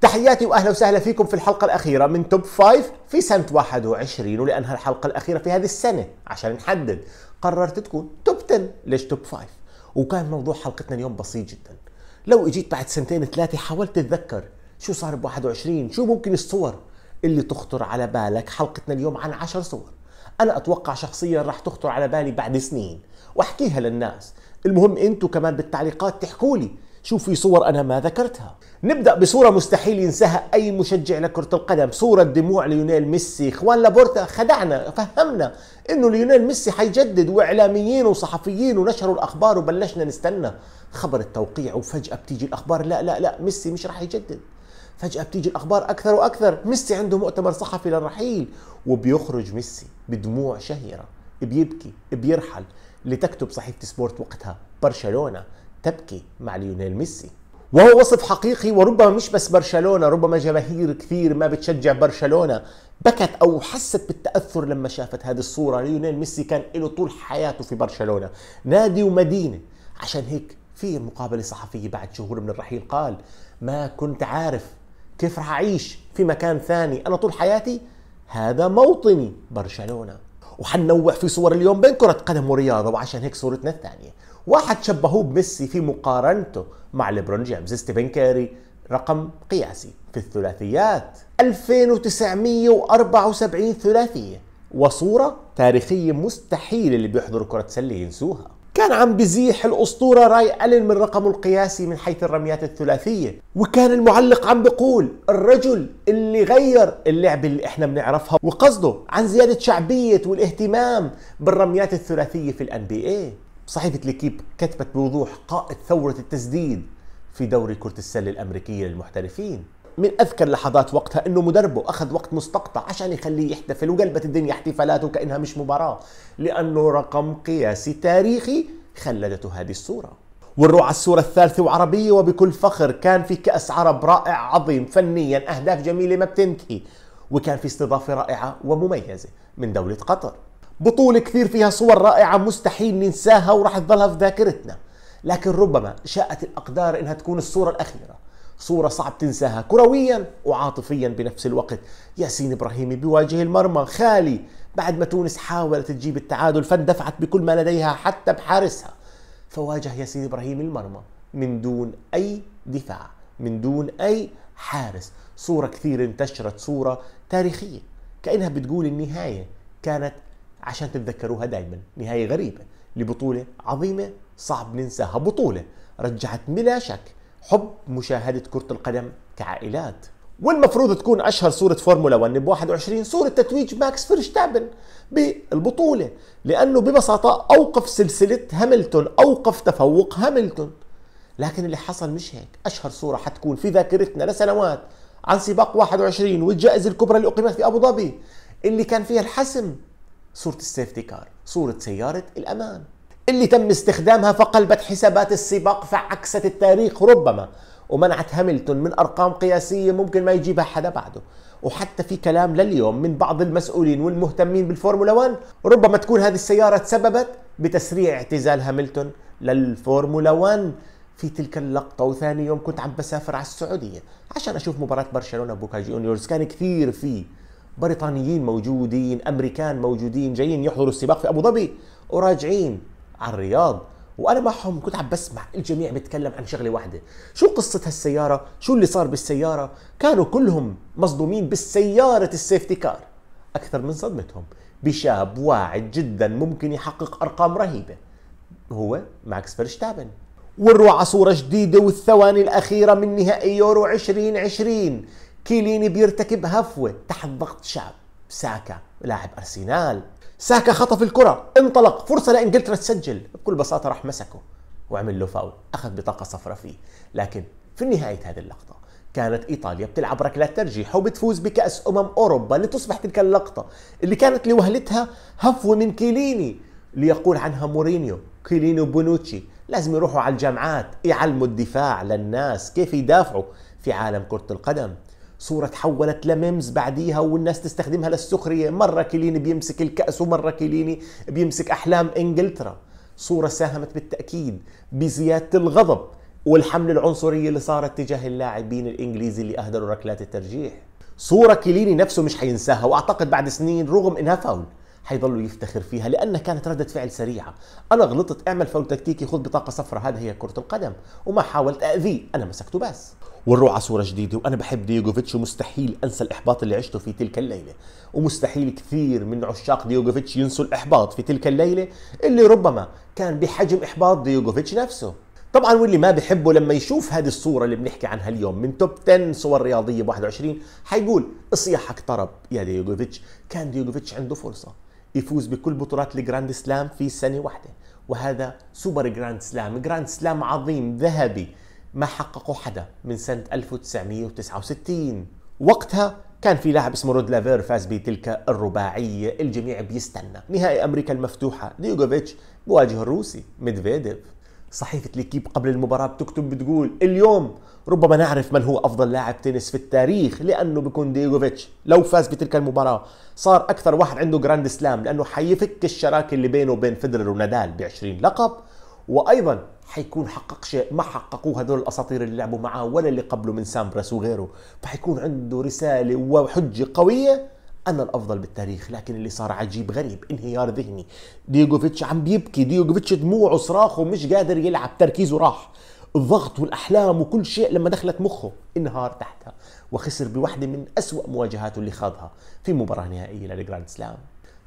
تحياتي واهلا وسهلا فيكم في الحلقه الاخيره من توب 5 في سنه 21 ولانها الحلقه الاخيره في هذه السنه عشان نحدد قررت تكون توب 10 ليش توب 5 وكان موضوع حلقتنا اليوم بسيط جدا لو اجيت بعد سنتين ثلاثه حاولت تتذكر شو صار ب 21 شو ممكن الصور اللي تخطر على بالك حلقتنا اليوم عن 10 صور انا اتوقع شخصيا راح تخطر على بالي بعد سنين واحكيها للناس المهم انتم كمان بالتعليقات تحكوا لي شوف في صور أنا ما ذكرتها نبدأ بصورة مستحيل ينساها أي مشجع لكرة القدم صورة دموع ليونيل ميسي إخوان لابورتا خدعنا فهمنا إنه ليونيل ميسي حيجدد وإعلاميين وصحفيين ونشروا الأخبار وبلشنا نستنى خبر التوقيع وفجأة بتيجي الأخبار لا لا لا ميسي مش راح يجدد فجأة بتيجي الأخبار أكثر وأكثر ميسي عنده مؤتمر صحفي للرحيل وبيخرج ميسي بدموع شهيرة بيبكي بيرحل لتكتب صحيفة سبورت وقتها برشلونة تبكي مع ليونيل ميسي وهو وصف حقيقي وربما مش بس برشلونة ربما جماهير كثير ما بتشجع برشلونة بكت أو حست بالتأثر لما شافت هذه الصورة ليونيل ميسي كان له طول حياته في برشلونة نادي ومدينة عشان هيك في مقابلة صحفية بعد شهور من الرحيل قال ما كنت عارف كيف رح أعيش في مكان ثاني أنا طول حياتي هذا موطني برشلونة وحنوع في صور اليوم بين كرة قدم ورياضة وعشان هيك صورتنا الثانية واحد شبهوه بميسي في مقارنته مع ليبرون جيمس ستيفن كاري رقم قياسي في الثلاثيات 2974 ثلاثية وصورة تاريخية مستحيل اللي بيحضروا كرة سلة ينسوها كان عم بزيح الأسطورة راي ألين من رقمه القياسي من حيث الرميات الثلاثية وكان المعلق عم بيقول الرجل اللي غير اللعبة اللي احنا بنعرفها وقصده عن زيادة شعبية والاهتمام بالرميات الثلاثية في الان بي اي صحيفة ليكيب كتبت بوضوح قائد ثورة التسديد في دوري كرة السلة الأمريكية للمحترفين من أذكر لحظات وقتها أنه مدربه أخذ وقت مستقطع عشان يخليه يحتفل وقلبت الدنيا احتفالاته كأنها مش مباراة لأنه رقم قياسي تاريخي خلدته هذه الصورة ونروح على الصورة الثالثة وعربية وبكل فخر كان في كأس عرب رائع عظيم فنيا أهداف جميلة ما بتنتهي وكان في استضافة رائعة ومميزة من دولة قطر بطولة كثير فيها صور رائعة مستحيل ننساها وراح تظلها في ذاكرتنا لكن ربما شاءت الأقدار إنها تكون الصورة الأخيرة صورة صعب تنساها كرويا وعاطفيا بنفس الوقت ياسين إبراهيمي بيواجه المرمى خالي بعد ما تونس حاولت تجيب التعادل فاندفعت بكل ما لديها حتى بحارسها فواجه ياسين إبراهيمي المرمى من دون أي دفاع من دون أي حارس صورة كثير انتشرت صورة تاريخية كأنها بتقول النهاية كانت عشان تتذكروها دائما نهاية غريبة لبطولة عظيمة صعب ننساها بطولة رجعت بلا شك حب مشاهدة كرة القدم كعائلات والمفروض تكون اشهر صوره فورمولا 1 ب 21 صوره تتويج ماكس فيرشتابن بالبطوله لانه ببساطه اوقف سلسله هاملتون اوقف تفوق هاملتون لكن اللي حصل مش هيك اشهر صوره حتكون في ذاكرتنا لسنوات عن سباق 21 والجائزه الكبرى اللي اقيمت في ابو ظبي اللي كان فيها الحسم صورة السيفتي كار صورة سيارة الأمان اللي تم استخدامها فقلبت حسابات السباق فعكست التاريخ ربما ومنعت هاملتون من أرقام قياسية ممكن ما يجيبها حدا بعده وحتى في كلام لليوم من بعض المسؤولين والمهتمين بالفورمولا 1 ربما تكون هذه السيارة تسببت بتسريع اعتزال هاملتون للفورمولا 1 في تلك اللقطة وثاني يوم كنت عم بسافر على السعودية عشان أشوف مباراة برشلونة بوكا جونيورز كان كثير فيه بريطانيين موجودين امريكان موجودين جايين يحضروا السباق في ابو ظبي وراجعين على الرياض وانا معهم كنت عم بسمع الجميع بيتكلم عن شغله واحده شو قصه هالسياره شو اللي صار بالسياره كانوا كلهم مصدومين بالسياره السيفتي كار اكثر من صدمتهم بشاب واعد جدا ممكن يحقق ارقام رهيبه هو ماكس فيرشتابن والروعة صورة جديدة والثواني الأخيرة من نهائي يورو 2020 كيليني بيرتكب هفوة تحت ضغط شعب ساكا لاعب أرسنال ساكا خطف الكرة انطلق فرصة لإنجلترا تسجل بكل بساطة راح مسكه وعمل له فاول أخذ بطاقة صفرة فيه لكن في نهاية هذه اللقطة كانت إيطاليا بتلعب ركلات ترجيح وبتفوز بكأس أمم أوروبا لتصبح تلك اللقطة اللي كانت لوهلتها هفوة من كيليني ليقول عنها مورينيو كيلينو بونوتشي لازم يروحوا على الجامعات يعلموا الدفاع للناس كيف يدافعوا في عالم كرة القدم صورة تحولت لميمز بعديها والناس تستخدمها للسخرية مرة كليني بيمسك الكأس ومرة كليني بيمسك أحلام إنجلترا صورة ساهمت بالتأكيد بزيادة الغضب والحملة العنصرية اللي صارت تجاه اللاعبين الإنجليزي اللي أهدروا ركلات الترجيح صورة كليني نفسه مش حينساها وأعتقد بعد سنين رغم إنها فاول حيظلوا يفتخر فيها لأنها كانت ردة فعل سريعة أنا غلطت اعمل فاول تكتيكي خذ بطاقة صفراء هذا هي كرة القدم وما حاولت أذيه أنا مسكته بس ونروح على صورة جديدة وأنا بحب ديوغوفيتش ومستحيل أنسى الإحباط اللي عشته في تلك الليلة ومستحيل كثير من عشاق ديوغوفيتش ينسوا الإحباط في تلك الليلة اللي ربما كان بحجم إحباط ديوغوفيتش نفسه طبعا واللي ما بحبه لما يشوف هذه الصوره اللي بنحكي عنها اليوم من توب 10 صور رياضيه ب 21 حيقول اصيحك طرب يا ديوغوفيتش كان ديوغوفيتش عنده فرصه يفوز بكل بطولات الجراند سلام في سنه واحده وهذا سوبر جراند سلام جراند سلام عظيم ذهبي ما حققه حدا من سنه 1969 وقتها كان في لاعب اسمه رود لافير فاز بتلك الرباعيه الجميع بيستنى نهائي امريكا المفتوحه ديوغوفيتش بواجه الروسي ميدفيديف صحيفة ليكيب قبل المباراة بتكتب بتقول اليوم ربما نعرف من هو أفضل لاعب تنس في التاريخ لأنه بيكون ديجوفيتش لو فاز بتلك المباراة صار أكثر واحد عنده جراند سلام لأنه حيفك الشراكة اللي بينه وبين فيدرر ونادال ب 20 لقب وأيضا حيكون حقق شيء ما حققوه هذول الأساطير اللي لعبوا معاه ولا اللي قبله من سامبرس وغيره فحيكون عنده رسالة وحجة قوية أنا الأفضل بالتاريخ لكن اللي صار عجيب غريب انهيار ذهني ديوجوفيتش عم بيبكي ديوجوفيتش دموعه صراخه مش قادر يلعب تركيزه راح الضغط والأحلام وكل شيء لما دخلت مخه انهار تحتها وخسر بواحدة من أسوأ مواجهاته اللي خاضها في مباراة نهائية للجراند سلام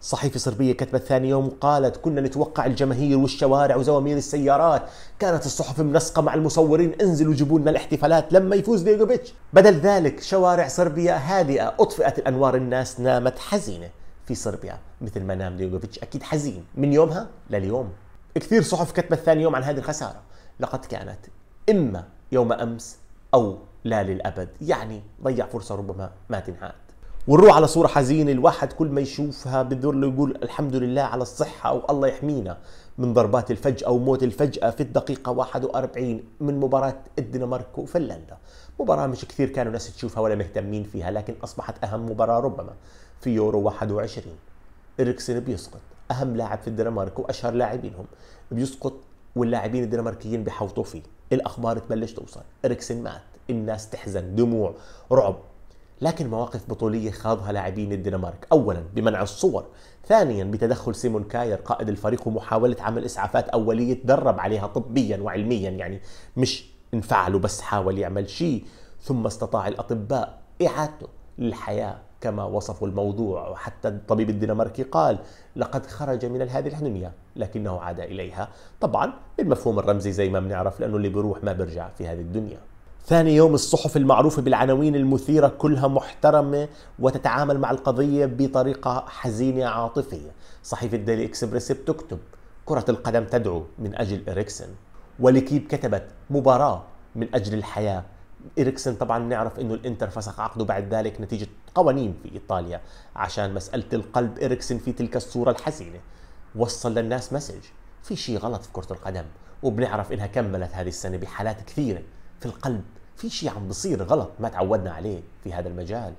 صحيفة صربية كتبت ثاني يوم قالت كنا نتوقع الجماهير والشوارع وزوامير السيارات كانت الصحف منسقة مع المصورين انزلوا جيبوا لنا الاحتفالات لما يفوز ديجوفيتش بدل ذلك شوارع صربيا هادئة أطفئت الأنوار الناس نامت حزينة في صربيا مثل ما نام ديجوفيتش أكيد حزين من يومها لليوم كثير صحف كتبت ثاني يوم عن هذه الخسارة لقد كانت إما يوم أمس أو لا للأبد يعني ضيع فرصة ربما ما تنعاد ونروح على صورة حزينة الواحد كل ما يشوفها له يقول الحمد لله على الصحة والله يحمينا من ضربات الفجأة وموت الفجأة في الدقيقة 41 من مباراة الدنمارك وفنلندا مباراة مش كثير كانوا ناس تشوفها ولا مهتمين فيها لكن أصبحت أهم مباراة ربما في يورو 21 إريكسن بيسقط أهم لاعب في الدنمارك وأشهر لاعبينهم بيسقط واللاعبين الدنماركيين بحوطوا فيه الأخبار تبلش توصل إريكسن مات الناس تحزن دموع رعب لكن مواقف بطولية خاضها لاعبين الدنمارك أولا بمنع الصور ثانيا بتدخل سيمون كاير قائد الفريق ومحاولة عمل إسعافات أولية تدرب عليها طبيا وعلميا يعني مش انفعله بس حاول يعمل شيء ثم استطاع الأطباء إعادته للحياة كما وصفوا الموضوع وحتى الطبيب الدنماركي قال لقد خرج من هذه الدنيا لكنه عاد إليها طبعا بالمفهوم الرمزي زي ما بنعرف لأنه اللي بيروح ما بيرجع في هذه الدنيا ثاني يوم الصحف المعروفة بالعناوين المثيرة كلها محترمة وتتعامل مع القضية بطريقة حزينة عاطفية صحيفة ديلي إكسبريس بتكتب كرة القدم تدعو من أجل إريكسن وليكيب كتبت مباراة من أجل الحياة إريكسن طبعا نعرف أنه الإنتر فسخ عقده بعد ذلك نتيجة قوانين في إيطاليا عشان مسألة القلب إريكسن في تلك الصورة الحزينة وصل للناس مسج في شيء غلط في كرة القدم وبنعرف إنها كملت هذه السنة بحالات كثيرة في القلب في شيء عم بصير غلط ما تعودنا عليه في هذا المجال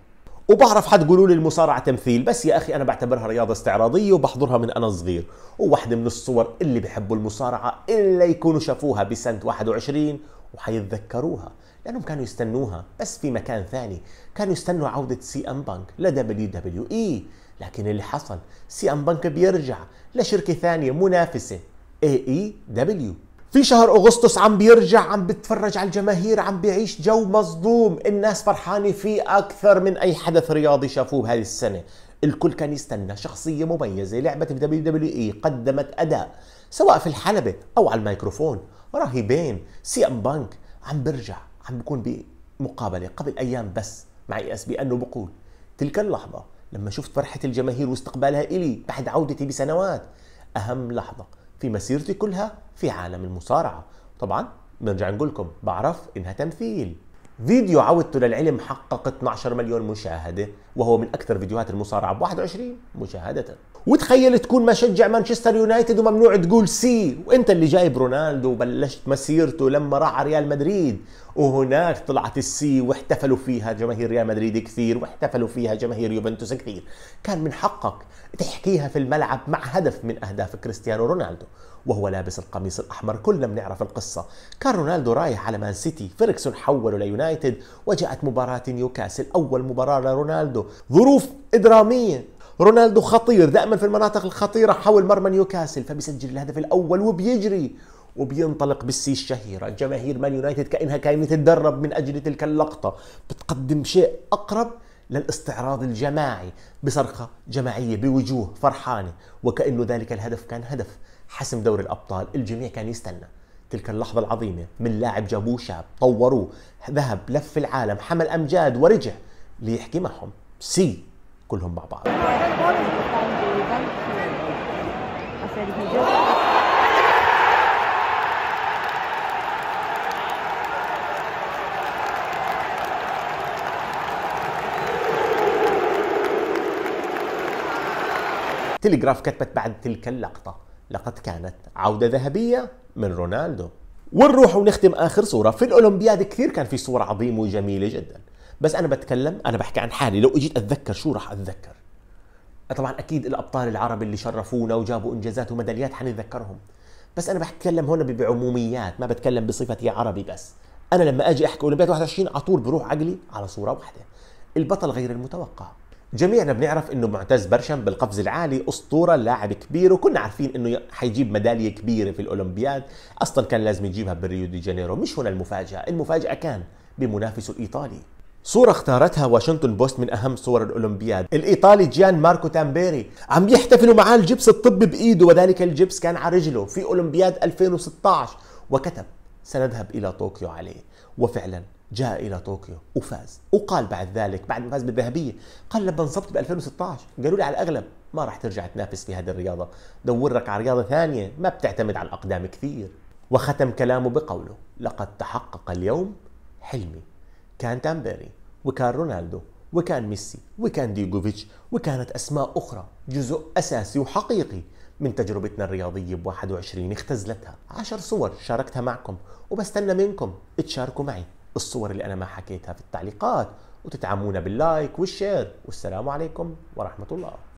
وبعرف حد يقولوا لي المصارعة تمثيل بس يا أخي أنا بعتبرها رياضة استعراضية وبحضرها من أنا صغير وواحدة من الصور اللي بحبوا المصارعة إلا يكونوا شافوها بسنة 21 وحيتذكروها لأنهم كانوا يستنوها بس في مكان ثاني كانوا يستنوا عودة سي أم بانك لدبليو دبليو دبليو إي لكن اللي حصل سي أم بانك بيرجع لشركة ثانية منافسة اي اي دبليو في شهر اغسطس عم بيرجع عم بتفرج على الجماهير عم بيعيش جو مصدوم الناس فرحانه فيه اكثر من اي حدث رياضي شافوه بهذه السنه الكل كان يستنى شخصية مميزة لعبت في دبليو دبليو اي قدمت أداء سواء في الحلبة أو على الميكروفون رهيبين سي ام بانك عم بيرجع عم بكون بمقابلة قبل أيام بس مع اي اس بي أنه بقول تلك اللحظة لما شفت فرحة الجماهير واستقبالها إلي بعد عودتي بسنوات أهم لحظة في مسيرتي كلها في عالم المصارعة طبعا بنرجع نقول لكم بعرف إنها تمثيل فيديو عودته للعلم حقق 12 مليون مشاهدة وهو من أكثر فيديوهات المصارعة ب 21 مشاهدة وتخيل تكون مشجع مانشستر يونايتد وممنوع تقول سي وانت اللي جايب رونالدو وبلشت مسيرته لما راح على ريال مدريد وهناك طلعت السي واحتفلوا فيها جماهير ريال مدريد كثير واحتفلوا فيها جماهير يوفنتوس كثير كان من حقك تحكيها في الملعب مع هدف من أهداف كريستيانو رونالدو وهو لابس القميص الأحمر كلنا بنعرف القصة كان رونالدو رايح على مان سيتي فيركسون حوله ليونايتد وجاءت مباراة نيوكاسل أول مباراة لرونالدو ظروف إدرامية رونالدو خطير دائما في المناطق الخطيرة حول مرمى نيوكاسل فبيسجل الهدف الأول وبيجري وبينطلق بالسي الشهيرة جماهير مان يونايتد كأنها كانت تتدرب من أجل تلك اللقطة بتقدم شيء أقرب للاستعراض الجماعي بصرخة جماعية بوجوه فرحانة وكأنه ذلك الهدف كان هدف حسم دوري الابطال الجميع كان يستنى تلك اللحظه العظيمه من لاعب جابوه شاب طوروه ذهب لف العالم حمل امجاد ورجع ليحكي معهم سي كلهم مع بعض تلغراف كتبت بعد تلك اللقطه لقد كانت عودة ذهبية من رونالدو ونروح ونختم آخر صورة في الأولمبياد كثير كان في صور عظيمة وجميلة جدا بس أنا بتكلم أنا بحكي عن حالي لو اجيت أتذكر شو راح أتذكر طبعا أكيد الأبطال العرب اللي شرفونا وجابوا إنجازات وميداليات حنتذكرهم بس أنا بتكلم هون بعموميات ما بتكلم بصفتي عربي بس أنا لما أجي أحكي أولمبياد 21 على طول بروح عقلي على صورة واحدة البطل غير المتوقع جميعنا بنعرف انه معتز برشم بالقفز العالي اسطوره لاعب كبير وكنا عارفين انه حيجيب ميداليه كبيره في الاولمبياد اصلا كان لازم يجيبها بالريو دي جانيرو مش هنا المفاجاه المفاجاه كان بمنافسه الايطالي صورة اختارتها واشنطن بوست من أهم صور الأولمبياد الإيطالي جيان ماركو تامبيري عم يحتفلوا معاه الجبس الطبي بإيده وذلك الجبس كان على رجله في أولمبياد 2016 وكتب سنذهب إلى طوكيو عليه وفعلا جاء إلى طوكيو وفاز وقال بعد ذلك بعد ما فاز بالذهبية قال لما انصبت ب 2016 قالوا لي على الأغلب ما راح ترجع تنافس في هذه الرياضة دورك على رياضة ثانية ما بتعتمد على الأقدام كثير وختم كلامه بقوله لقد تحقق اليوم حلمي كان تامبيري وكان رونالدو وكان ميسي وكان ديجوفيتش وكانت أسماء أخرى جزء أساسي وحقيقي من تجربتنا الرياضية ب 21 اختزلتها 10 صور شاركتها معكم وبستنى منكم تشاركوا معي الصور اللي أنا ما حكيتها في التعليقات وتدعمونا باللايك والشير والسلام عليكم ورحمة الله